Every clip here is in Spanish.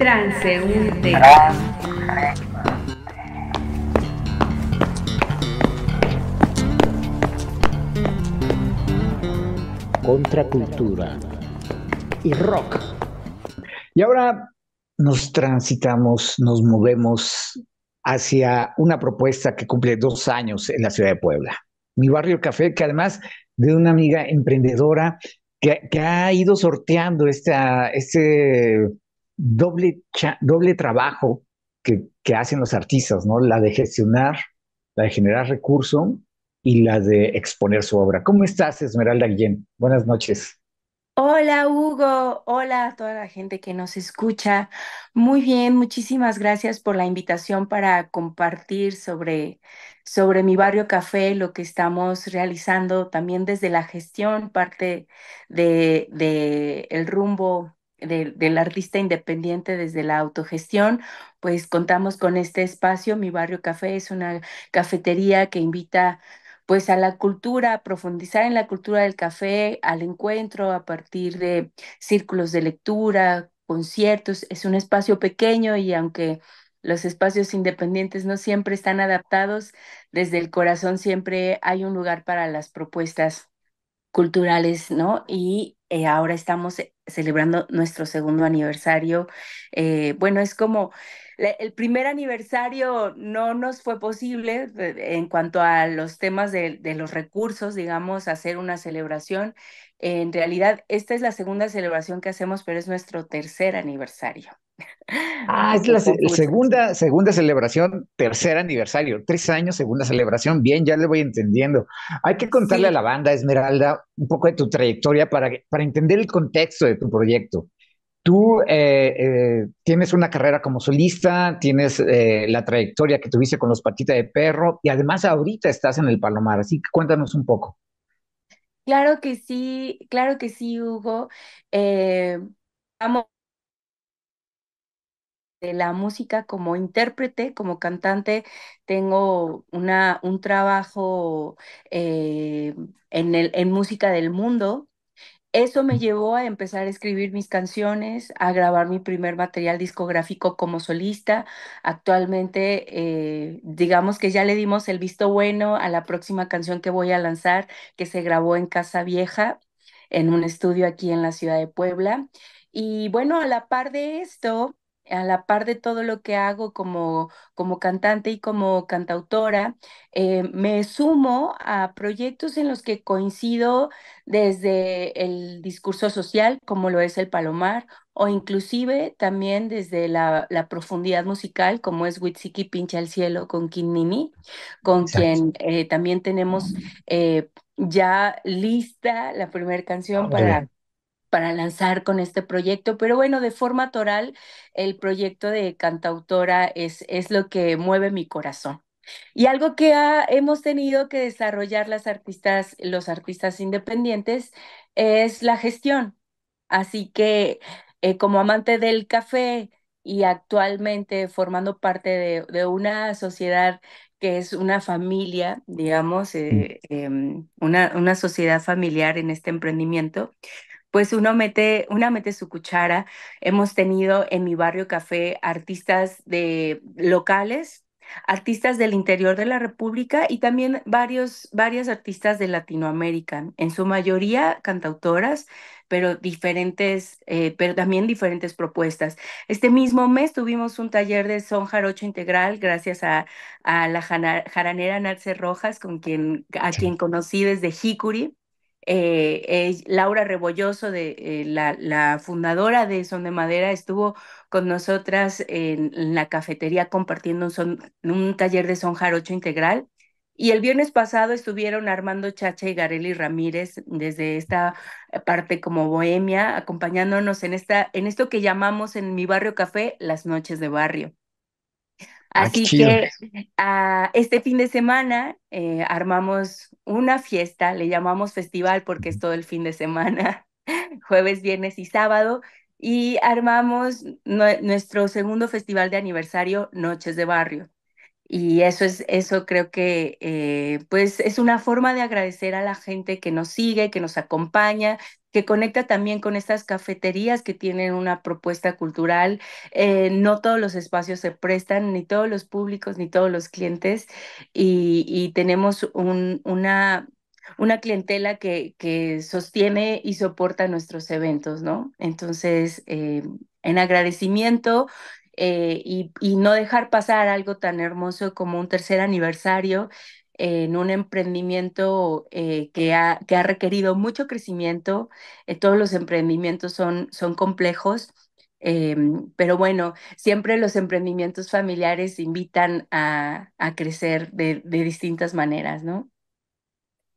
Transeúnte. Contracultura y rock. Y ahora nos transitamos, nos movemos hacia una propuesta que cumple dos años en la ciudad de Puebla. Mi barrio café, que además de una amiga emprendedora que, ha ido sorteando esta, este doble, doble trabajo que, que, hacen los artistas, ¿no? La de gestionar, la de generar recurso y la de exponer su obra. ¿Cómo estás, Esmeralda Guillén? Buenas noches. Hola Hugo, hola a toda la gente que nos escucha. Muy bien, muchísimas gracias por la invitación para compartir sobre, sobre mi barrio café, lo que estamos realizando también desde la gestión, parte de, rumbo del artista independiente desde la autogestión, pues contamos con este espacio. Mi Barrio Café es una cafetería que invita pues a la cultura, a profundizar en la cultura del café, al encuentro a partir de círculos de lectura, conciertos. Es un espacio pequeño y aunque los espacios independientes no siempre están adaptados, desde el corazón siempre hay un lugar para las propuestas culturales, ¿no? Y eh, ahora estamos eh, celebrando nuestro segundo aniversario. Eh, bueno, es como el primer aniversario no nos fue posible en cuanto a los temas de, los recursos, digamos, hacer una celebración. En realidad, esta es la segunda celebración que hacemos, pero es nuestro tercer aniversario. Ah, es la, segunda, segunda celebración, tercer aniversario, tres años, segunda celebración. Bien, ya le voy entendiendo. Hay que contarle a la banda, Esmeralda, un poco de tu trayectoria para, para entender el contexto de tu proyecto. Tú eh, eh, tienes una carrera como solista, tienes eh, la trayectoria que tuviste con los Patitas de Perro y además ahorita estás en el Palomar, así que cuéntanos un poco. Claro que sí, claro que sí, Hugo. Vamos de la música como intérprete, como cantante, tengo una, un trabajo eh, en, el, en música del mundo. Eso me llevó a empezar a escribir mis canciones, a grabar mi primer material discográfico como solista. Actualmente, eh, digamos que ya le dimos el visto bueno a la próxima canción que voy a lanzar, que se grabó en Casa Vieja, en un estudio aquí en la ciudad de Puebla. Y bueno, a la par de esto, a la par de todo lo que hago como, como cantante y como cantautora, eh, me sumo a proyectos en los que coincido desde el discurso social, como lo es el Palomar, o inclusive también desde la, profundidad musical, como es witsiki Pincha el Cielo con Kim Nini, con quien eh, también tenemos eh, ya lista la primera canción para para lanzar con este proyecto, pero bueno, de forma toral, el proyecto de cantautora es, es lo que mueve mi corazón. Y algo que hemos tenido que desarrollar las artistas, los artistas independientes es la gestión. Así que eh, como amante del café y actualmente formando parte de, una sociedad que es una familia, digamos, mm. eh, em, una, una sociedad familiar en este emprendimiento, pues uno mete, una mete su cuchara. Hemos tenido en mi barrio café artistas de locales, artistas del interior de la República y también varios, varias artistas de Latinoamérica, en su mayoría cantautoras, pero diferentes, eh, pero también diferentes propuestas. Este mismo mes tuvimos un taller de son jarocho integral gracias a, la jaranera Narce Rojas, con quien, a quien conocí desde Hikuri. Eh, eh, Laura Rebolloso, de, eh, la, fundadora de Son de Madera, estuvo con nosotras en, la cafetería compartiendo un, son, un, taller de son jarocho integral. Y el viernes pasado estuvieron Armando Chacha y garelli Ramírez desde esta parte como bohemia, acompañándonos en, esta, en esto que llamamos en mi barrio café las noches de barrio. Ah, Así que ah, este fin de semana eh, armamos una fiesta, le llamamos festival porque es todo el fin de semana, jueves, viernes y sábado, y armamos nuestro segundo festival de aniversario, Noches de Barrio. Y eso es, eso creo que eh, pues es una forma de agradecer a la gente que nos sigue, que nos acompaña, que conecta también con estas cafeterías que tienen una propuesta cultural. Eh, no todos los espacios se prestan, ni todos los públicos, ni todos los clientes. Y, tenemos una, una clientela que, sostiene y soporta nuestros eventos, ¿no? Entonces, eh, en agradecimiento, eh, y, no dejar pasar algo tan hermoso como un tercer aniversario en un emprendimiento eh, que, ha, que, ha, requerido mucho crecimiento. Eh, todos los emprendimientos son, son complejos, em, pero bueno, siempre los emprendimientos familiares invitan a, crecer de, de, distintas maneras, ¿no?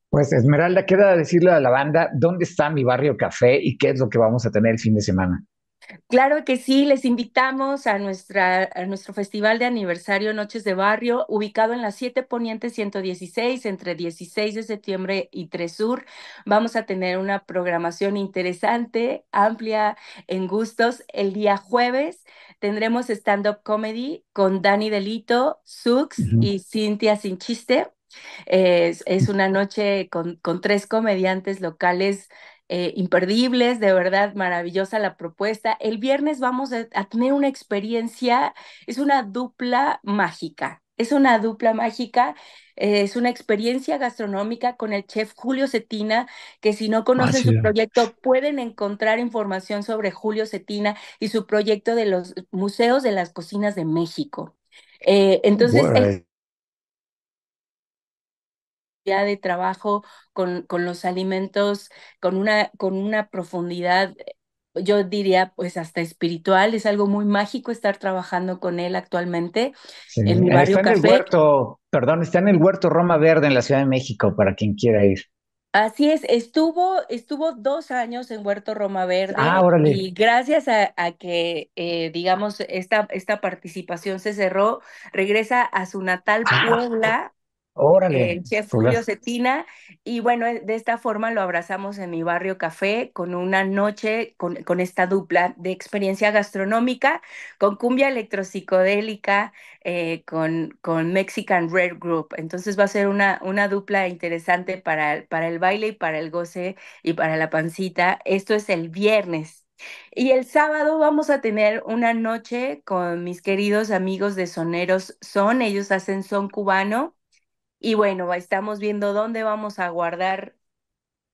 Pues Esmeralda, queda decirle a la banda dónde está mi barrio café y qué es lo que vamos a tener el fin de semana. Claro que sí, les invitamos a, nuestra, a nuestro festival de aniversario Noches de Barrio, ubicado en la 7 Poniente 116, entre 16 de septiembre y 3 Sur. Vamos a tener una programación interesante, amplia en gustos. El día jueves tendremos stand-up comedy con Dani Delito, Sux y Cintia Sin Chiste. Es, una noche con tres comediantes locales eh, imperdibles, de verdad maravillosa la propuesta. El viernes vamos a, tener una experiencia, es una dupla mágica, es una dupla mágica, eh, es una experiencia gastronómica con el chef Julio Cetina, que si no conocen su proyecto pueden encontrar información sobre Julio Cetina y su proyecto de los museos de las cocinas de México. Eh, entonces, de trabajo con, con los alimentos, con una, con una profundidad eh, yo diría, pues hasta espiritual, es algo muy mágico estar trabajando con él actualmente en mi barrio está En el huerto, perdón, está en el huerto Roma Verde en la Ciudad de México para quien quiera ir. Así es, estuvo, estuvo dos años en Huerto Roma ah, Verde y gracias a, que, eh, digamos, esta, esta participación se cerró, regresa a su natal ah, Puebla Órale. El chef pues Julio Cetina. Y bueno, e, de esta forma lo abrazamos en mi barrio café con una noche con, con esta dupla de experiencia gastronómica, con cumbia electropsicodélica, eh, con, con Mexican Red Group. Entonces va a ser una, una dupla interesante para, para el baile y para el goce y para la pancita. Esto es el viernes. Y el sábado vamos a tener una noche con mis queridos amigos de Soneros Son. Ellos hacen son cubano y bueno, estamos viendo dónde vamos a guardar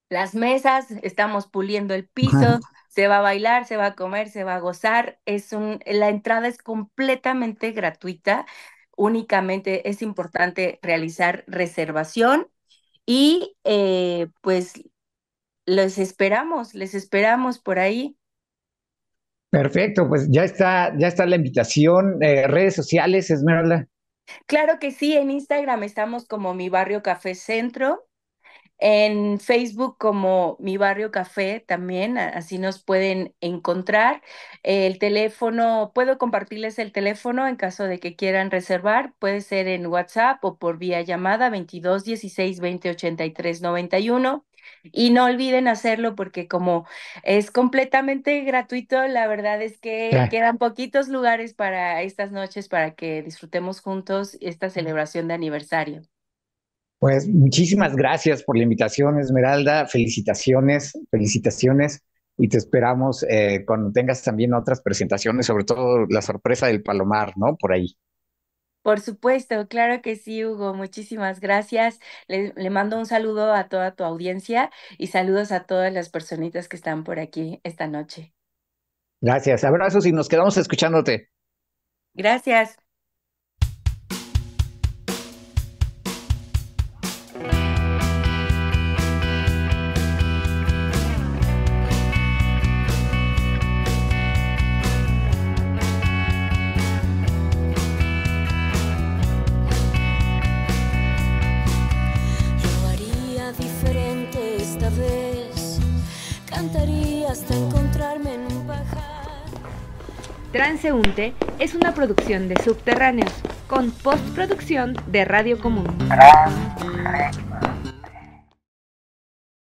las mesas, estamos puliendo el piso, se va a bailar, se va a comer, se va a gozar. Es un, la entrada es completamente gratuita, únicamente es importante realizar reservación y eh, pues les esperamos, les esperamos por ahí. Perfecto, pues ya está, ya está la invitación, eh, redes sociales, Esmeralda. Claro que sí, en Instagram estamos como Mi Barrio Café Centro, en Facebook como Mi Barrio Café también, así nos pueden encontrar. El teléfono, puedo compartirles el teléfono en caso de que quieran reservar, puede ser en WhatsApp o por vía llamada 2216 16 91. Y no olviden hacerlo porque como es completamente gratuito, la verdad es que quedan poquitos lugares para estas noches para que disfrutemos juntos esta celebración de aniversario. Pues muchísimas gracias por la invitación, Esmeralda. Felicitaciones, felicitaciones. Y te esperamos eh, cuando tengas también otras presentaciones, sobre todo la sorpresa del Palomar, ¿no? Por ahí. Por supuesto, claro que sí, Hugo. Muchísimas gracias. Le, mando un saludo a toda tu audiencia y saludos a todas las personitas que están por aquí esta noche. Gracias, abrazos y nos quedamos escuchándote. Gracias. hasta encontrarme en un pajar. Transeúnte es una producción de Subterráneos con postproducción de Radio Común.